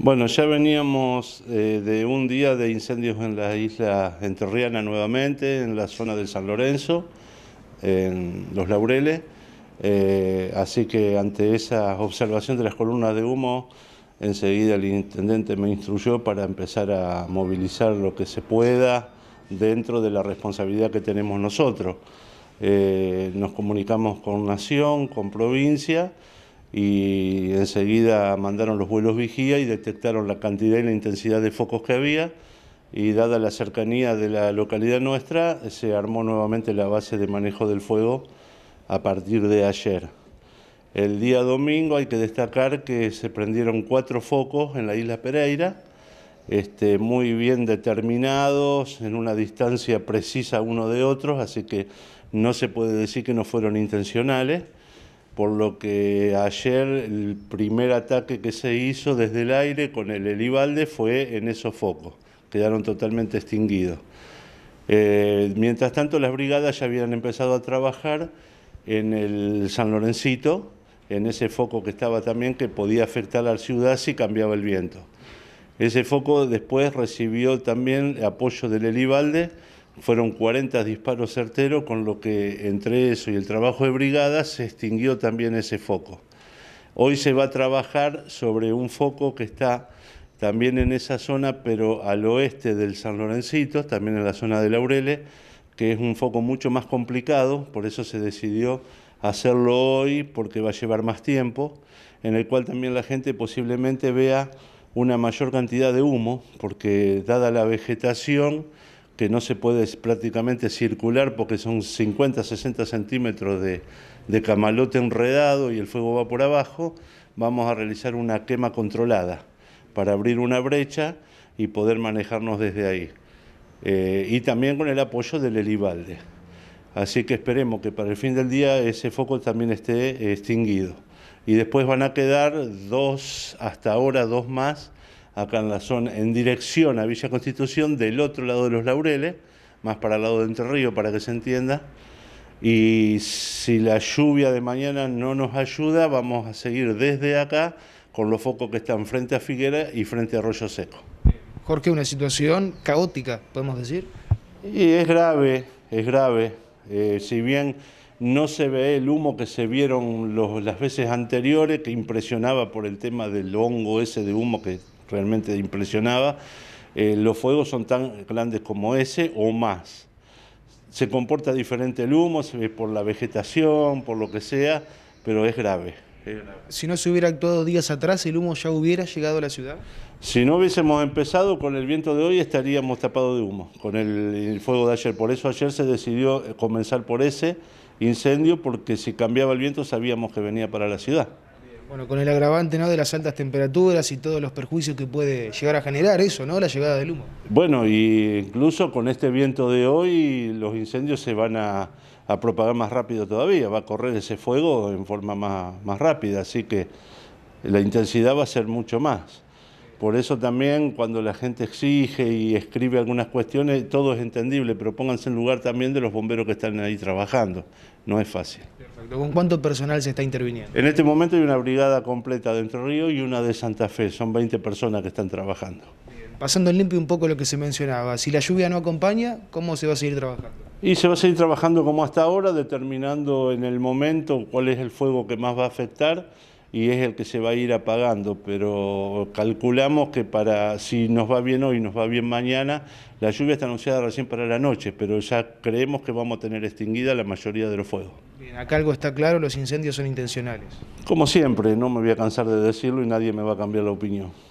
Bueno, ya veníamos eh, de un día de incendios en la isla Enterriana nuevamente, en la zona de San Lorenzo, en Los Laureles. Eh, así que ante esa observación de las columnas de humo, enseguida el intendente me instruyó para empezar a movilizar lo que se pueda dentro de la responsabilidad que tenemos nosotros. Eh, nos comunicamos con Nación, con provincia y enseguida mandaron los vuelos vigía y detectaron la cantidad y la intensidad de focos que había y dada la cercanía de la localidad nuestra, se armó nuevamente la base de manejo del fuego a partir de ayer. El día domingo hay que destacar que se prendieron cuatro focos en la isla Pereira, este, muy bien determinados, en una distancia precisa uno de otros, así que no se puede decir que no fueron intencionales por lo que ayer el primer ataque que se hizo desde el aire con el Elibalde fue en esos focos, quedaron totalmente extinguidos. Eh, mientras tanto, las brigadas ya habían empezado a trabajar en el San Lorencito, en ese foco que estaba también, que podía afectar a la ciudad si cambiaba el viento. Ese foco después recibió también apoyo del Elibalde fueron 40 disparos certeros, con lo que entre eso y el trabajo de brigada se extinguió también ese foco. Hoy se va a trabajar sobre un foco que está también en esa zona, pero al oeste del San Lorencito, también en la zona de Laureles, que es un foco mucho más complicado, por eso se decidió hacerlo hoy, porque va a llevar más tiempo, en el cual también la gente posiblemente vea una mayor cantidad de humo, porque dada la vegetación, que no se puede prácticamente circular porque son 50, 60 centímetros de, camalote enredado y el fuego va por abajo, vamos a realizar una quema controlada para abrir una brecha y poder manejarnos desde ahí. Eh, y también con el apoyo del Elibalde. Así que esperemos que para el fin del día ese foco también esté extinguido. Y después van a quedar dos, hasta ahora dos más, acá en la zona, en dirección a Villa Constitución, del otro lado de los Laureles, más para el lado de Entre Ríos, para que se entienda. Y si la lluvia de mañana no nos ayuda, vamos a seguir desde acá con los focos que están frente a Figuera y frente a Arroyo Seco. Jorge, una situación caótica, podemos decir. Y es grave, es grave. Eh, si bien no se ve el humo que se vieron las veces anteriores, que impresionaba por el tema del hongo ese de humo que realmente impresionaba. Eh, los fuegos son tan grandes como ese o más. Se comporta diferente el humo, se ve por la vegetación, por lo que sea, pero es grave. Si no se hubiera actuado días atrás, ¿el humo ya hubiera llegado a la ciudad? Si no hubiésemos empezado con el viento de hoy, estaríamos tapados de humo, con el, fuego de ayer. Por eso ayer se decidió eh, comenzar por ese incendio, porque si cambiaba el viento sabíamos que venía para la ciudad. Bueno, con el agravante de las altas temperaturas y todos los perjuicios que puede llegar a generar eso, ¿no? La llegada del humo. Bueno, y incluso con este viento de hoy los incendios se van a, propagar más rápido todavía, va a correr ese fuego en forma más rápida, así que la intensidad va a ser mucho más. Por eso también cuando la gente exige y escribe algunas cuestiones, todo es entendible, pero pónganse en lugar también de los bomberos que están ahí trabajando. No es fácil. ¿Con cuánto personal se está interviniendo? En este momento hay una brigada completa de Entre Ríos y una de Santa Fe. Son 20 personas que están trabajando. Pasando en limpio un poco lo que se mencionaba, si la lluvia no acompaña, ¿cómo se va a seguir trabajando? Y se va a seguir trabajando como hasta ahora, determinando en el momento cuál es el fuego que más va a afectar y es el que se va a ir apagando, pero calculamos que para si nos va bien hoy, nos va bien mañana, la lluvia está anunciada recién para la noche, pero ya creemos que vamos a tener extinguida la mayoría de los fuegos. Bien, acá algo está claro, los incendios son intencionales. Como siempre, no me voy a cansar de decirlo y nadie me va a cambiar la opinión.